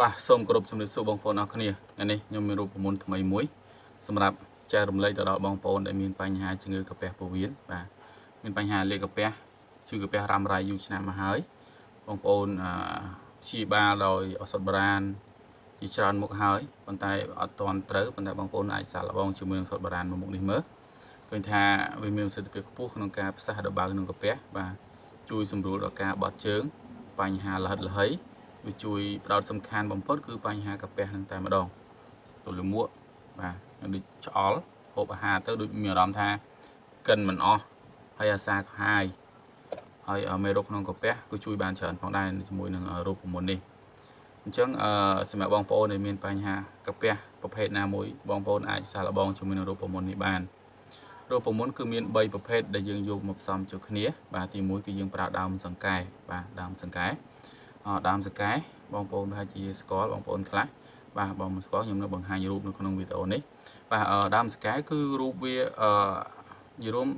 បាទសូមគោរពជំរាបសួរបងប្អូនអរគ្នាថ្ងៃនេះខ្ញុំមានរូបមន្តថ្មីមួយសម្រាប់ចែករំលែកទៅដល់បងប្អូនដែលមានបញ្ហាជំងឺកាពះពោះវៀនបាទមានបញ្ហាលេខកាពះជឺកាពះរ៉ាំរ៉ៃយូរឆ្នាំមកហើយបងប្អូនអព្យាបាលដោយឱសថបុរាណជាច្រើនមុខហើយប៉ុន្តែអត់ទាន់ត្រូវប៉ុន្តែបងប្អូនអាចសាកល្បងជាមួយនឹងឱសថបុរាណមួយមុខនេះមើលឃើញថាវាមានប្រសិទ្ធភាពខ្ពស់ក្នុងការផ្សះដបើនឹងកាពះបាទជួយសម្រួលដល់ការបត់ជើង បញ្ហាលហិតលហ័យវាជួយផ្ដោតសំខាន់បំផុតគឺបញ្ហាកាពះនឹងតែម្ដងទល់មួកបាទដូចឆ្អល់ហូបអាហារទៅដូចមានអារម្មណ៍ថាកិនមិនអស់ហើយអាសាក្ហាយហើយមេរោគក្នុងកាពះក៏ជួយបានច្រើនផងដែរជាមួយនឹងរោគមុននេះអញ្ចឹងសម្រាប់បងប្អូនដែលមាន បញ្ហាកាពះប្រភេទណាមួយបងប្អូនអាចសាកល្បងជាមួយនឹងរោគមុននេះបានរូបមន្តគឺមាន3ប្រភេទដែលយើងយកមកផ្សំចូលគ្នាបាទទី1គឺយើងប្រើដើមសង្កែបាទដើមសង្កែដើមសកែបងប្អូនប្រហែលជាស្គាល់បងប្អូនខ្លះបាទបងស្គាល់ខ្ញុំនៅបង្ហាញរូបនៅក្នុងវីដេអូនេះបាទដើមសកែគឺរូបវាអឺនិយាយរួម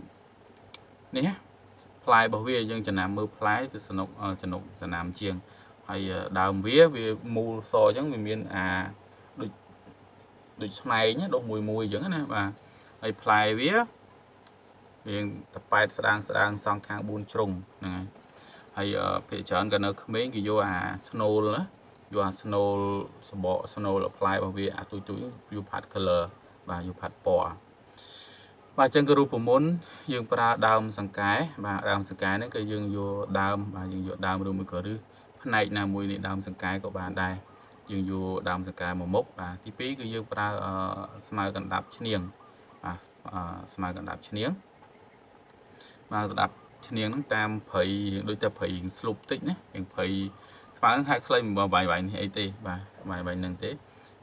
នេះផ្លែរបស់វាយើងចំណាំមើលផ្លែទៅសនុកចំនុកចំណាំជាងហើយដើមវាវាមូលសអញ្ចឹងវាមានអាដូចដូចស្នែងដូចមួយមួយអញ្ចឹងណាបាទហើយផ្លែវាមានតប៉ែតស្ដាង ស្ដាង សងខាង4ជ្រុងហ្នឹងហើយហើយភាគច្រើនក៏នៅក្មេងគេយកអាស្នូលណាយកអាស្នូលសបកស្នូលផ្លែរបស់វាអាទូចទូចយកផាត់ color បាទយកផាត់ពណ៌បាទអញ្ចឹងគឺរូបមន្តយើង ប្រើដើម សង្កែ បាទដើមសង្កែហ្នឹងគឺយើងយកដើម បាទយើងយកដើមឬមួយក៏ឬផ្នែកណាមួយនៃដើមសង្កែក៏បានដែរយើងយកដើមសង្កែមួយមុខបាទទី2គឺយើងប្រើស្មៅកណ្ដាប់ឈ្នៀងបាទស្មៅកណ្ដាប់ឈ្នៀងបាទកណ្ដាប់ឈ្នាងហ្នឹងតាមព្រៃដូចតែព្រៃស្លុបតិចណាយ៉ាងព្រៃស្បើហ្នឹងហាក់ខ្លីមិនបាយបាយនេះអីទេ បាទបាយបាយហ្នឹងទេ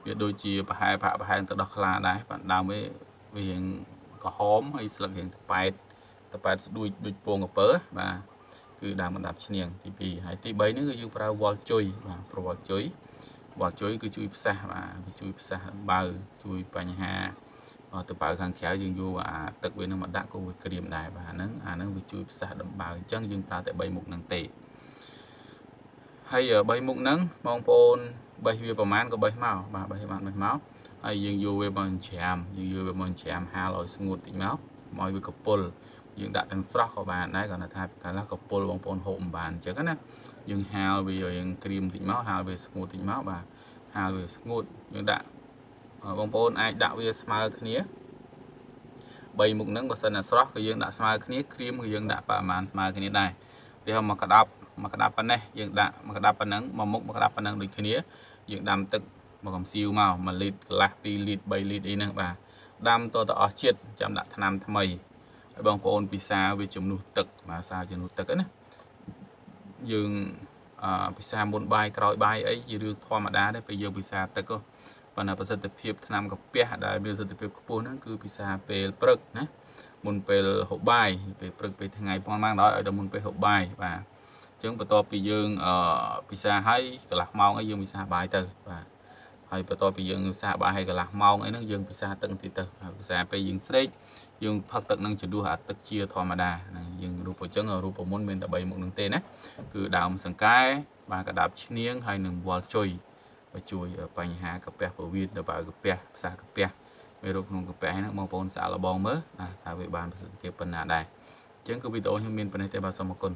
វាដូចជាប្រហែលប្រហែលប្រហែលទៅដោះខ្លាដែរបាទដើមវាវារៀងក្រហមហើយស្លឹករៀងតប៉ែតតប៉ែតស្ដួយដូចពងកពើបាទគឺដើមបណ្ដាប់ឈ្នាងទី2ហើយទី3នេះគឺយើងប្រើវល់ជុយបាទប្រវល់ជុយវល់ជុយគឺជួយផ្សះបាទជួយផ្សះបាវជួយបញ្ហាទៅបើខាងក្រៅយើងយកអាទឹកវានឹងមកដាក់ក៏វាក្រៀមដែរបាទហ្នឹងអាហ្នឹងវាជួយផ្សះដំបើអញ្ចឹងយើងប្រើតែ3មុខហ្នឹងទេហើយ3មុខហ្នឹងបងប្អូនបេះវាប្រហែលក៏បេះមកបាទបេះបានបេះមកហើយយើងយកវាមកច្រាមយើងយកវាមកច្រាមហាលឲ្យស្ងួតតិចមកមកវាកពុលយើងដាក់ទាំងស្រស់ក៏បានដែរគាត់ថាកាលកពុលបងប្អូនហូបមិនបានអញ្ចឹងណាយើងហាលវាយើងក្រៀមតិចមកហាលវាស្ងួតតិចមកបាទហាលវាស្ងួតយើងដាក់បងប្អូនអាចដាក់វាស្មើគ្នា3មុខហ្នឹងបើសិនតែស្រស់ក៏យើងដាក់ស្មើគ្នាក្រៀមក៏យើងដាក់ប្រហែលស្មើគ្នាដែរឧទាហរណ៍មកក្តាប់មកក្តាប់ប៉ុណ្ណេះយើងដាក់មកក្តាប់ប៉ុណ្ណឹងមកមុខមកក្តាប់ប៉ុណ្ណឹងដូចគ្នាយើងដាំទឹកមកកំសៀវមក1លីត្រកន្លះ2លីត្រ3លីត្រអីហ្នឹងបាទដាំតទៅអស់ជាតិចាំដាក់ថ្នាំ ថ្មីហើយបងប្អូនពិសាវាជំនួសទឹកបាទសាជំនួសទឹកណាយើងអឺពិសាមុនបាយក្រោយបាយអីជារឿងធម្មតាទេពេលយើងពិសាទឹកហ្នឹងប៉ុន្តែប្រសិទ្ធភាពថ្នាំកាពះដែលមានប្រសិទ្ធភាពខ្ពស់ហ្នឹងគឺពិសាពេលព្រឹកណាមុនពេលហូបបាយពេលព្រឹកពេលថ្ងៃប៉ុន្មានដល់ឲ្យដល់មុនពេលហូបបាយបាទអញ្ចឹងបន្ទាប់ពីយើងអឺពិសាឲ្យកន្លះម៉ោងអីយើងពិសាបាយទៅបាទហើយបន្ទាប់ពីយើងពិសាបាយហើយកន្លះម៉ោងអីហ្នឹងយើងពិសាទឹកតិចទៅពិសាពេលយើងស្រេកយើងផឹកទឹកនឹងជំនួសអាទឹកជាធម្មតាហ្នឹងយើងរូបអញ្ចឹងរូបមន្តមានតែ3មុខនឹងទេណាគឺដើមសង្កែ បាទកដាប់ឈ្នៀងហើយនឹងវល់ជុយជួយបញ្ហាកាពះពវៀតដបៅកាពះផ្សះកាពះមេរោគក្នុងកាពះហ្នឹងបងប្អូនសាកល្បងមើលថាវាបានប្រសិទ្ធភាពប៉ុណ្ណាដែរអញ្ចឹងគឺវីដេអូខ្ញុំមានប៉ុណ្ណេះទេបាទសូមអរគុណ